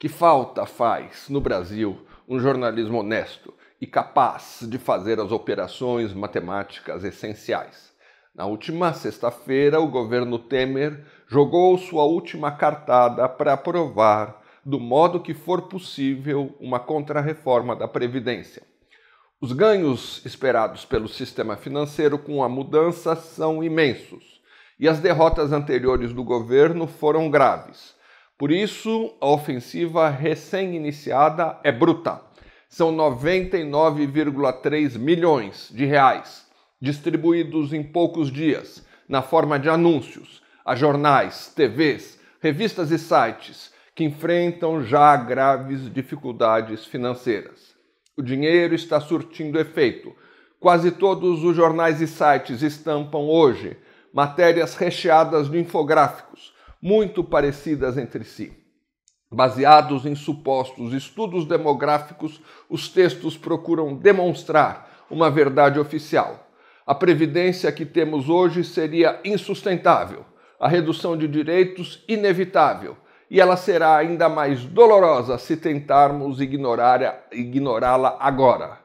Que falta faz no Brasil um jornalismo honesto e capaz de fazer as operações matemáticas essenciais. Na última sexta-feira, o governo Temer jogou sua última cartada para aprovar, do modo que for possível, uma contrarreforma da Previdência. Os ganhos esperados pelo sistema financeiro com a mudança são imensos, e as derrotas anteriores do governo foram graves por isso, a ofensiva recém-iniciada é bruta. São 99,3 milhões de reais, distribuídos em poucos dias, na forma de anúncios, a jornais, TVs, revistas e sites que enfrentam já graves dificuldades financeiras. O dinheiro está surtindo efeito. Quase todos os jornais e sites estampam hoje matérias recheadas de infográficos muito parecidas entre si. Baseados em supostos estudos demográficos, os textos procuram demonstrar uma verdade oficial. A previdência que temos hoje seria insustentável, a redução de direitos inevitável, e ela será ainda mais dolorosa se tentarmos ignorá-la agora.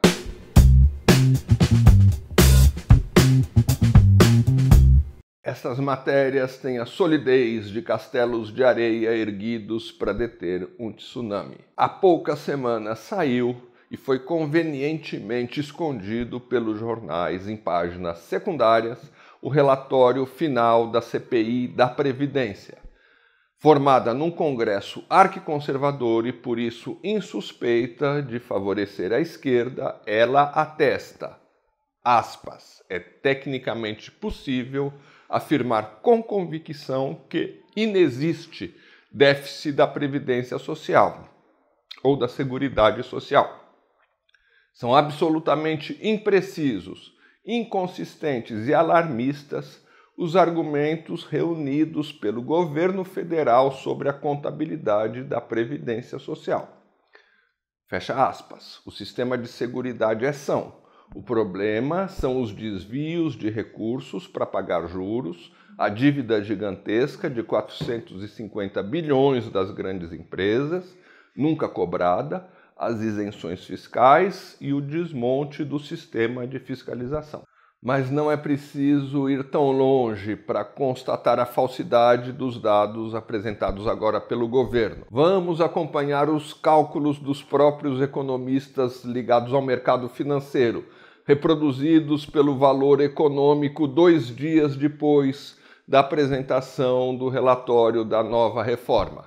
Estas matérias têm a solidez de castelos de areia erguidos para deter um tsunami. Há poucas semanas saiu e foi convenientemente escondido pelos jornais em páginas secundárias o relatório final da CPI da Previdência, formada num Congresso arquiconservador e por isso insuspeita de favorecer a esquerda, ela atesta aspas, é tecnicamente possível afirmar com convicção que inexiste déficit da Previdência Social ou da Seguridade Social. São absolutamente imprecisos, inconsistentes e alarmistas os argumentos reunidos pelo governo federal sobre a contabilidade da Previdência Social. Fecha aspas. O sistema de seguridade é são o problema são os desvios de recursos para pagar juros, a dívida gigantesca de 450 bilhões das grandes empresas, nunca cobrada, as isenções fiscais e o desmonte do sistema de fiscalização mas não é preciso ir tão longe para constatar a falsidade dos dados apresentados agora pelo governo. Vamos acompanhar os cálculos dos próprios economistas ligados ao mercado financeiro, reproduzidos pelo valor econômico dois dias depois da apresentação do relatório da nova reforma.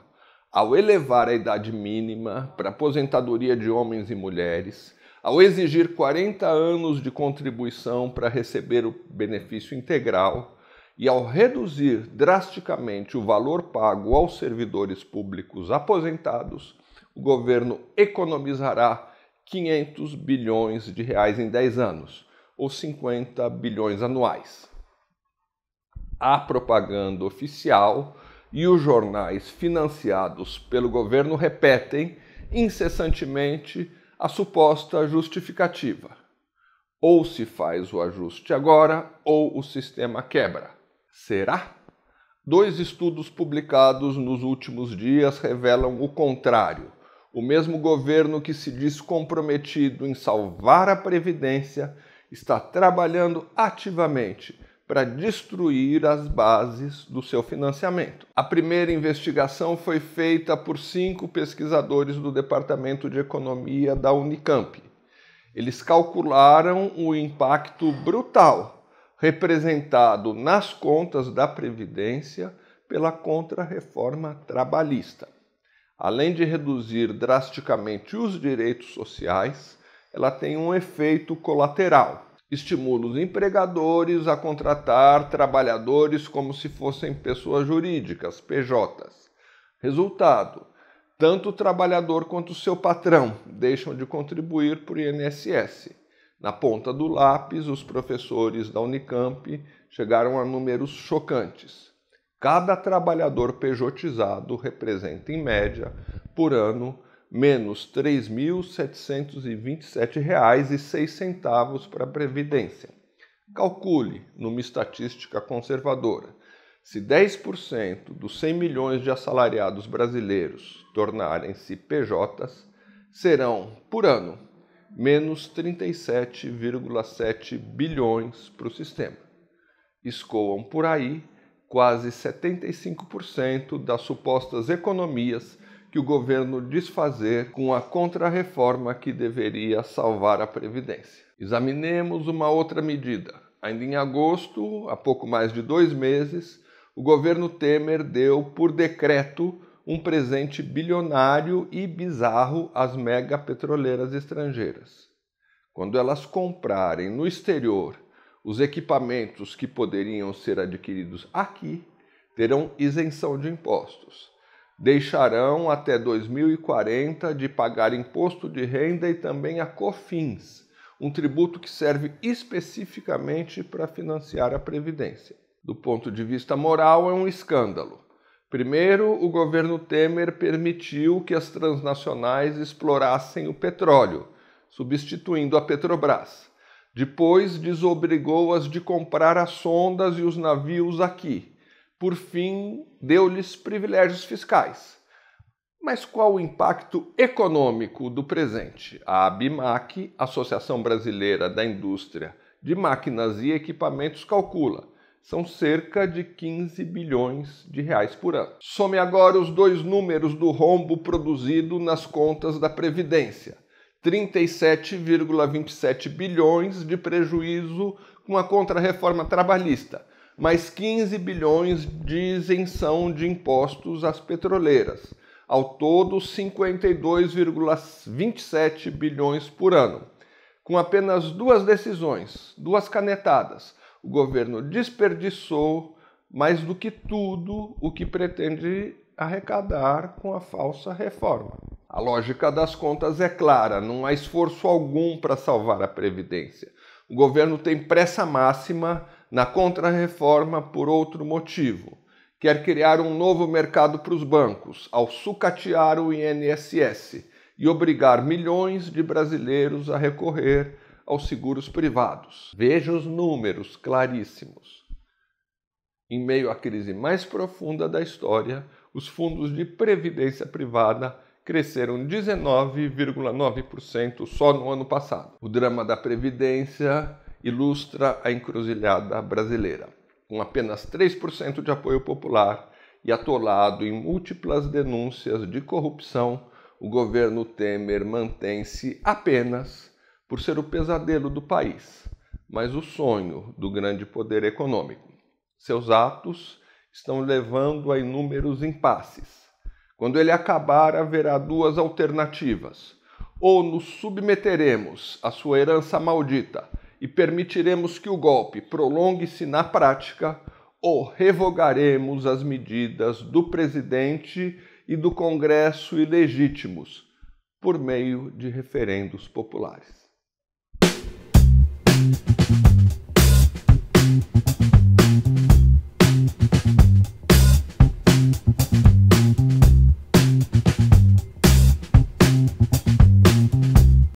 Ao elevar a idade mínima para aposentadoria de homens e mulheres, ao exigir 40 anos de contribuição para receber o benefício integral e ao reduzir drasticamente o valor pago aos servidores públicos aposentados, o governo economizará 500 bilhões de reais em 10 anos, ou 50 bilhões anuais. A propaganda oficial e os jornais financiados pelo governo repetem incessantemente a suposta justificativa. Ou se faz o ajuste agora, ou o sistema quebra. Será? Dois estudos publicados nos últimos dias revelam o contrário. O mesmo governo que se diz comprometido em salvar a Previdência está trabalhando ativamente para destruir as bases do seu financiamento. A primeira investigação foi feita por cinco pesquisadores do Departamento de Economia da Unicamp. Eles calcularam o impacto brutal representado nas contas da Previdência pela contrarreforma trabalhista. Além de reduzir drasticamente os direitos sociais, ela tem um efeito colateral estimula os empregadores a contratar trabalhadores como se fossem pessoas jurídicas, PJs. Resultado: tanto o trabalhador quanto o seu patrão deixam de contribuir para o INSS. Na ponta do lápis, os professores da Unicamp chegaram a números chocantes. Cada trabalhador pejotizado representa, em média, por ano, menos R$ 3.727,06 para a Previdência. Calcule, numa estatística conservadora, se 10% dos 100 milhões de assalariados brasileiros tornarem-se PJs, serão, por ano, menos 37,7 bilhões para o sistema. Escoam por aí quase 75% das supostas economias que o governo desfazer com a contrarreforma que deveria salvar a Previdência. Examinemos uma outra medida. Ainda em agosto, há pouco mais de dois meses, o governo Temer deu, por decreto, um presente bilionário e bizarro às mega petroleiras estrangeiras. Quando elas comprarem no exterior os equipamentos que poderiam ser adquiridos aqui, terão isenção de impostos deixarão até 2040 de pagar imposto de renda e também a COFINS, um tributo que serve especificamente para financiar a previdência. Do ponto de vista moral, é um escândalo. Primeiro, o governo Temer permitiu que as transnacionais explorassem o petróleo, substituindo a Petrobras. Depois, desobrigou-as de comprar as sondas e os navios aqui, por fim, deu-lhes privilégios fiscais. Mas qual o impacto econômico do presente? A ABIMAC, Associação Brasileira da Indústria de Máquinas e Equipamentos, calcula são cerca de 15 bilhões de reais por ano. Some agora os dois números do rombo produzido nas contas da Previdência: 37,27 bilhões de prejuízo com a contra-reforma trabalhista mais 15 bilhões de isenção de impostos às petroleiras, ao todo 52,27 bilhões por ano. Com apenas duas decisões, duas canetadas, o governo desperdiçou mais do que tudo o que pretende arrecadar com a falsa reforma. A lógica das contas é clara, não há esforço algum para salvar a Previdência. O governo tem pressa máxima na contrarreforma por outro motivo. Quer criar um novo mercado para os bancos ao sucatear o INSS e obrigar milhões de brasileiros a recorrer aos seguros privados. Veja os números claríssimos. Em meio à crise mais profunda da história, os fundos de previdência privada cresceram 19,9% só no ano passado. O drama da previdência ilustra a encruzilhada brasileira. Com apenas 3% de apoio popular e atolado em múltiplas denúncias de corrupção, o governo Temer mantém-se apenas por ser o pesadelo do país, mas o sonho do grande poder econômico. Seus atos estão levando a inúmeros impasses. Quando ele acabar, haverá duas alternativas: ou nos submeteremos à sua herança maldita e permitiremos que o golpe prolongue-se na prática ou revogaremos as medidas do presidente e do Congresso ilegítimos por meio de referendos populares.